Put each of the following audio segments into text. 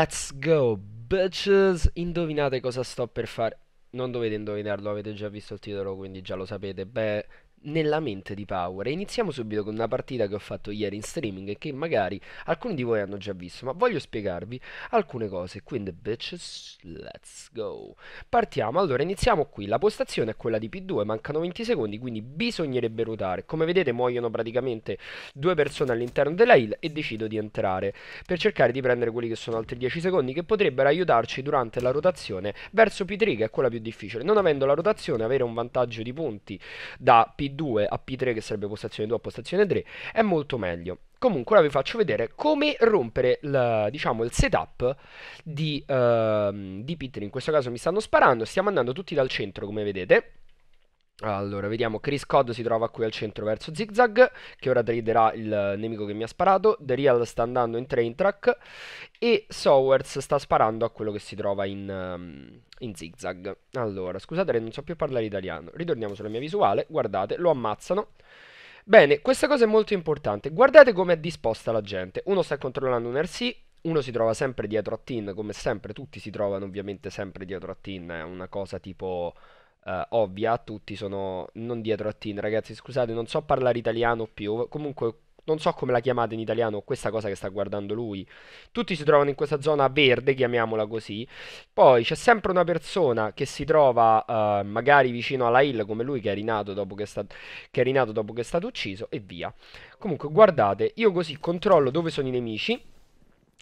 Let's go, bitches! Indovinate cosa sto per fare. Non dovete indovinarlo, avete già visto il titolo, quindi già lo sapete. Beh, nella mente di Power e iniziamo subito con una partita che ho fatto ieri in streaming e che magari alcuni di voi hanno già visto ma voglio spiegarvi alcune cose quindi bitches let's go partiamo allora iniziamo qui la postazione è quella di P2 mancano 20 secondi quindi bisognerebbe ruotare come vedete muoiono praticamente due persone all'interno della hill e decido di entrare per cercare di prendere quelli che sono altri 10 secondi che potrebbero aiutarci durante la rotazione verso P3 che è quella più difficile non avendo la rotazione avere un vantaggio di punti da P2 2 a P3 che sarebbe postazione 2 a postazione 3 è molto meglio comunque ora vi faccio vedere come rompere il, diciamo, il setup di, uh, di P3 in questo caso mi stanno sparando stiamo andando tutti dal centro come vedete allora, vediamo, Chris Cod si trova qui al centro verso Zigzag, che ora traderà il nemico che mi ha sparato, The Real sta andando in train track e Sowers sta sparando a quello che si trova in, um, in Zigzag. Allora, scusate, non so più parlare italiano, ritorniamo sulla mia visuale, guardate, lo ammazzano. Bene, questa cosa è molto importante, guardate come è disposta la gente, uno sta controllando un RC, uno si trova sempre dietro a Tin, come sempre, tutti si trovano ovviamente sempre dietro a Tin, è una cosa tipo uh, ovvia, tutti sono non dietro a Tin, ragazzi, scusate, non so parlare italiano più, comunque non so come la chiamate in italiano questa cosa che sta guardando lui. Tutti si trovano in questa zona verde, chiamiamola così. Poi c'è sempre una persona che si trova uh, magari vicino alla hill come lui che è, rinato dopo che, sta... che è rinato dopo che è stato ucciso e via. Comunque guardate, io così controllo dove sono i nemici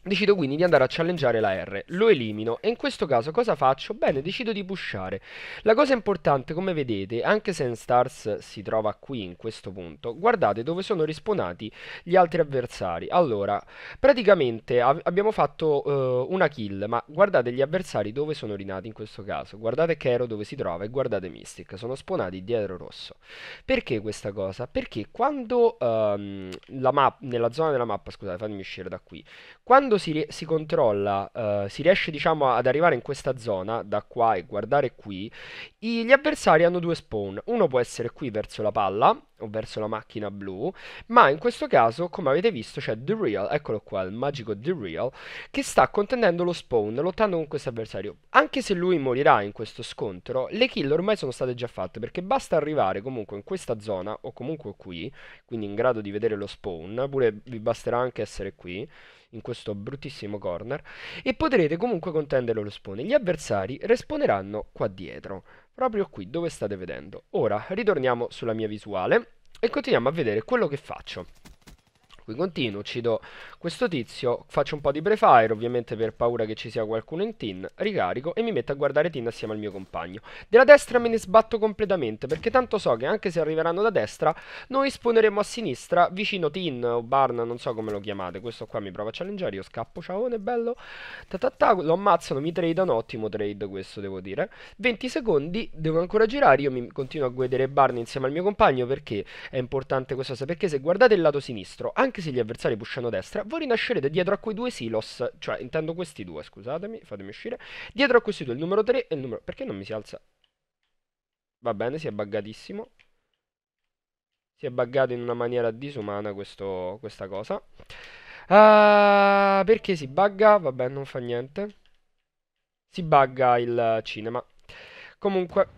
Decido quindi di andare a challengeare la R, lo elimino e in questo caso cosa faccio? Bene, decido di pushare. La cosa importante, come vedete, anche se Stars si trova qui in questo punto, guardate dove sono risponati gli altri avversari. Allora, praticamente abbiamo fatto uh, una kill, ma guardate gli avversari dove sono rinati in questo caso. Guardate Kero dove si trova e guardate Mystic, sono spawnati dietro rosso. Perché questa cosa? Perché quando um, la map, nella zona della mappa, scusate, fatemi uscire da qui, quando quando si, si controlla, uh, si riesce diciamo ad arrivare in questa zona, da qua e guardare qui, i, gli avversari hanno due spawn. Uno può essere qui verso la palla, o verso la macchina blu, ma in questo caso, come avete visto, c'è The Real, eccolo qua, il magico The Real, che sta contendendo lo spawn, lottando con questo avversario. Anche se lui morirà in questo scontro, le kill ormai sono state già fatte, perché basta arrivare comunque in questa zona, o comunque qui, quindi in grado di vedere lo spawn, pure vi basterà anche essere qui, in questo bruttissimo corner e potrete comunque contendere lo spawn. Gli avversari respawneranno qua dietro, proprio qui dove state vedendo. Ora ritorniamo sulla mia visuale e continuiamo a vedere quello che faccio. Qui continuo, uccido questo tizio, faccio un po' di prefire, ovviamente per paura che ci sia qualcuno in tin, ricarico e mi metto a guardare tin assieme al mio compagno. Della destra me ne sbatto completamente, perché tanto so che anche se arriveranno da destra, noi spawneremo a sinistra, vicino tin o barn, non so come lo chiamate, questo qua mi prova a challengeare, io scappo, ciao, ne bello, ta, ta, ta, lo ammazzano, mi tradano, ottimo trade questo devo dire. 20 secondi, devo ancora girare, io mi continuo a guidare barn insieme al mio compagno perché è importante questa cosa, perché se guardate il lato sinistro, anche se gli avversari pushano a destra, voi rinascerete dietro a quei due silos, cioè intendo questi due, scusatemi, fatemi uscire, dietro a questi due, il numero 3 e il numero... Perché non mi si alza? Va bene, si è buggatissimo. Si è buggato in una maniera disumana questo, questa cosa. Uh, perché si bugga? Vabbè, non fa niente. Si bugga il cinema. Comunque,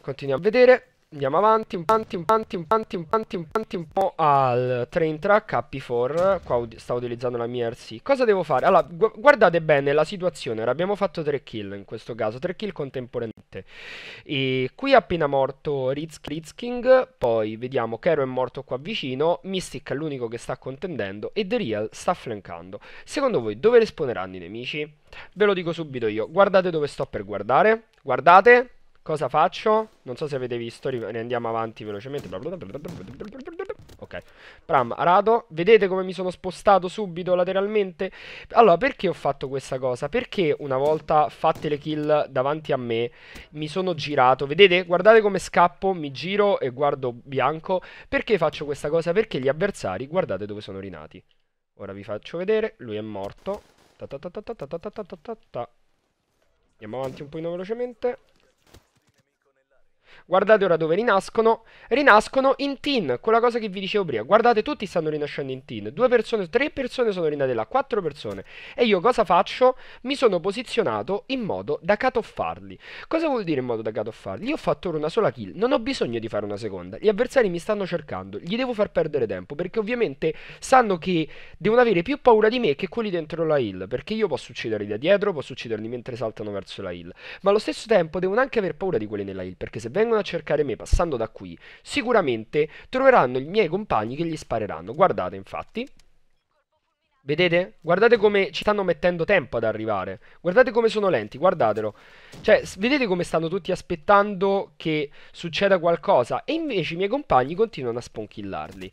continuiamo a vedere andiamo avanti, avanti, avanti, avanti, avanti, avanti un po' al train track AP4. Qua u- sta utilizzando la mia RC. Cosa devo fare? Allora, gu guardate bene la situazione. Ora abbiamo fatto 3 kill in questo caso, 3 kill contemporaneamente. E qui appena morto Ritz Ritzking, poi vediamo Kero è morto qua vicino, Mystic è l'unico che sta contendendo e The Real sta flancando. Secondo voi dove risponderanno i nemici? Ve lo dico subito io. Guardate dove sto per guardare. Guardate Cosa faccio? Non so se avete visto, ne andiamo avanti velocemente. Ok, Pram, Arado, vedete come mi sono spostato subito lateralmente? Allora, perché ho fatto questa cosa? Perché una volta fatte le kill davanti a me, mi sono girato. Vedete? Guardate come scappo, mi giro e guardo bianco. Perché faccio questa cosa? Perché gli avversari, guardate dove sono rinati. Ora vi faccio vedere, lui è morto. Andiamo avanti un po' velocemente guardate ora dove rinascono, rinascono in tin, quella cosa che vi dicevo prima, guardate tutti stanno rinascendo in tin, due persone, tre persone sono rinate là, quattro persone, e io cosa faccio? Mi sono posizionato in modo da catoffarli, cosa vuol dire in modo da catoffarli? Io ho fatto ora una sola kill, non ho bisogno di fare una seconda, gli avversari mi stanno cercando, gli devo far perdere tempo, perché ovviamente sanno che devono avere più paura di me che quelli dentro la hill, perché io posso ucciderli da dietro, posso ucciderli mentre saltano verso la hill, ma allo stesso tempo devono anche aver paura di quelli nella hill, perché se vengono vengono a cercare me passando da qui, sicuramente troveranno i miei compagni che gli spareranno. Guardate, infatti. Vedete? Guardate come ci stanno mettendo tempo ad arrivare. Guardate come sono lenti, guardatelo. Cioè, vedete come stanno tutti aspettando che succeda qualcosa. E invece i miei compagni continuano a sponchillarli.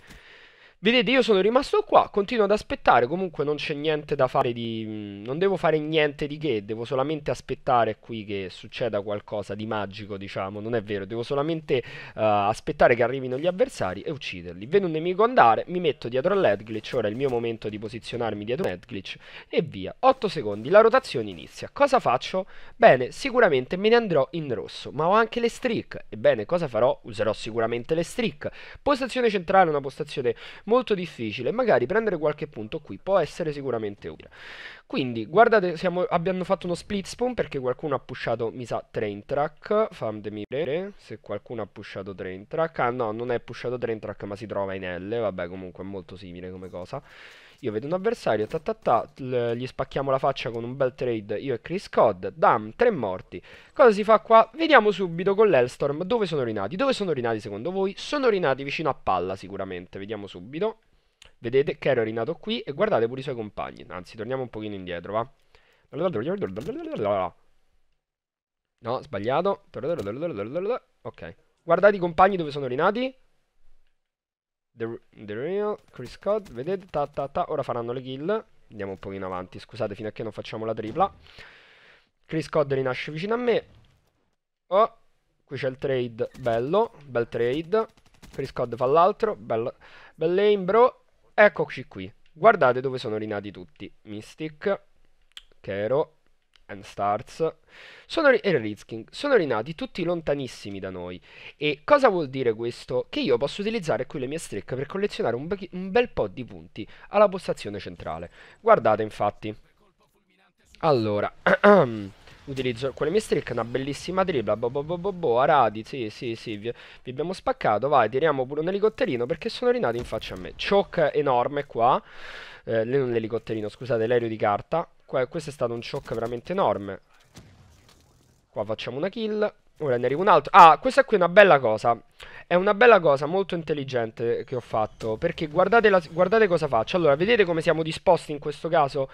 Vedete, io sono rimasto qua, continuo ad aspettare, comunque non c'è niente da fare di... Mm, non devo fare niente di che, devo solamente aspettare qui che succeda qualcosa di magico, diciamo, non è vero, devo solamente uh, aspettare che arrivino gli avversari e ucciderli. Vedo un nemico andare, mi metto dietro all'Edglitch, ora è il mio momento di posizionarmi dietro all'Edglitch e via. 8 secondi, la rotazione inizia. Cosa faccio? Bene, sicuramente me ne andrò in rosso, ma ho anche le streak. Ebbene, cosa farò? Userò sicuramente le streak. Postazione centrale, una postazione molto difficile. Magari prendere qualche punto qui può essere sicuramente utile. Quindi, guardate, siamo, abbiamo fatto uno split spawn perché qualcuno ha pushato, mi sa, train track. Fammi vedere se qualcuno ha pushato train track. Ah no, non è pushato train track ma si trova in L. Vabbè, comunque è molto simile come cosa. Io vedo un avversario, ta ta ta, gli spacchiamo la faccia con un bel trade io e Chris Codd. Dam, tre morti. Cosa si fa qua? Vediamo subito con l'Hellstorm dove sono rinati. Dove sono rinati secondo voi? Sono rinati vicino a palla sicuramente, vediamo subito. Vedete, che è rinato qui e guardate pure i suoi compagni. Anzi, torniamo un pochino indietro, va. No, sbagliato. Ok. Guardate i compagni dove sono rinati. The, the Real, Chris Cod, vedete, ta, ta, ta, ora faranno le kill, andiamo un pochino avanti, scusate fino a che non facciamo la tripla. Chris Cod rinasce vicino a me, oh, qui c'è il trade, bello, bel trade, Chris Cod fa l'altro, bel, bel lane bro, eccoci qui, guardate dove sono rinati tutti, Mystic, Kero, and Stars, sono, ri- e Red King, sono rinati tutti lontanissimi da noi. E cosa vuol dire questo? Che io posso utilizzare qui le mie strecche per collezionare un, be- un bel po' di punti alla postazione centrale. Guardate infatti. Allora... utilizzo con le mie streak una bellissima tripla. boh boh boh boh boh Aradi sì sì sì vi, vi, abbiamo spaccato vai tiriamo pure un elicotterino perché sono rinati in faccia a me choke enorme qua eh, non l'elicotterino scusate l'aereo di carta Qua, questo è stato un shock veramente enorme. Qua facciamo una kill. Ora ne arriva un altro. Ah, questa qui è una bella cosa. È una bella cosa molto intelligente che ho fatto, perché guardate, la, guardate cosa faccio. Allora, vedete come siamo disposti in questo caso?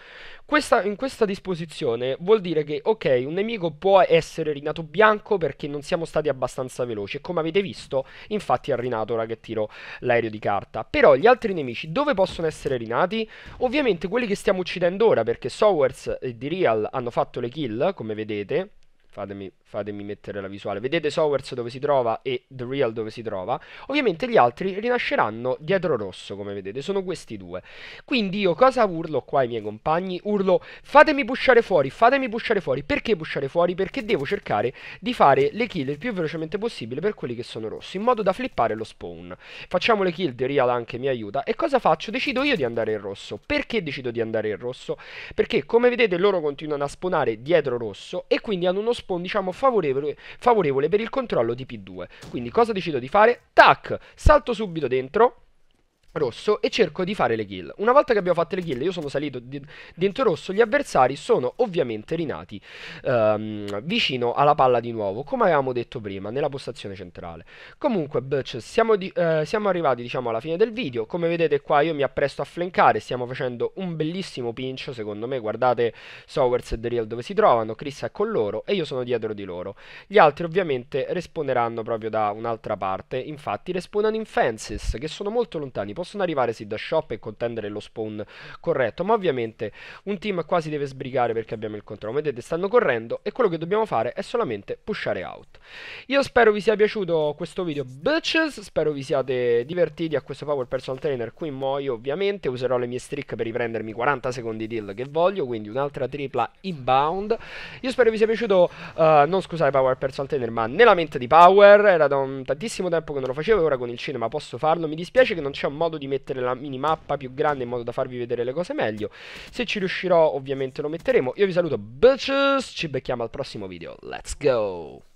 Questa, in questa disposizione vuol dire che, ok, un nemico può essere rinato bianco perché non siamo stati abbastanza veloci. E come avete visto, infatti è rinato ora che tiro l'aereo di carta. Però gli altri nemici dove possono essere rinati? Ovviamente quelli che stiamo uccidendo ora, perché Sowers e Dirial hanno fatto le kill, come vedete. Fatemi fatemi mettere la visuale. Vedete Sowers dove si trova e The Real dove si trova. Ovviamente gli altri rinasceranno dietro rosso, come vedete, sono questi due. Quindi io cosa urlo qua ai miei compagni? Urlo fatemi pushare fuori, fatemi pushare fuori. Perché pushare fuori? Perché devo cercare di fare le kill il più velocemente possibile per quelli che sono rossi, in modo da flippare lo spawn. Facciamo le kill, The Real anche mi aiuta. E cosa faccio? Decido io di andare in rosso. Perché decido di andare in rosso? Perché come vedete loro continuano a spawnare dietro rosso e quindi hanno uno spawn, diciamo, favorevole, favorevole per il controllo di P2. Quindi cosa decido di fare? Tac, salto subito dentro rosso e cerco di fare le kill. Una volta che abbiamo fatto le kill, io sono salito dentro rosso, gli avversari sono ovviamente rinati ehm, vicino alla palla di nuovo, come avevamo detto prima, nella postazione centrale. Comunque, bitch, siamo, di, eh, siamo arrivati diciamo alla fine del video, come vedete qua io mi appresto a flancare, stiamo facendo un bellissimo pinch, secondo me, guardate Sowers e The Real dove si trovano, Chris è con loro e io sono dietro di loro. Gli altri ovviamente respawneranno proprio da un'altra parte, infatti respawnano in fences, che sono molto lontani, posso possono arrivare sì da shop e contendere lo spawn corretto, ma ovviamente un team quasi deve sbrigare perché abbiamo il controllo, vedete stanno correndo e quello che dobbiamo fare è solamente pushare out. Io spero vi sia piaciuto questo video bitches, spero vi siate divertiti a questo Power Personal Trainer qui muoio ovviamente, userò le mie streak per riprendermi 40 secondi deal che voglio, quindi un'altra tripla inbound. Io spero vi sia piaciuto, uh, non scusare Power Personal Trainer, ma nella mente di Power, era da un, tantissimo tempo che non lo facevo e ora con il cinema posso farlo, mi dispiace che non c'è un modo modo di mettere la minimappa più grande in modo da farvi vedere le cose meglio. Se ci riuscirò ovviamente lo metteremo. Io vi saluto, bitches, ci becchiamo al prossimo video. Let's go!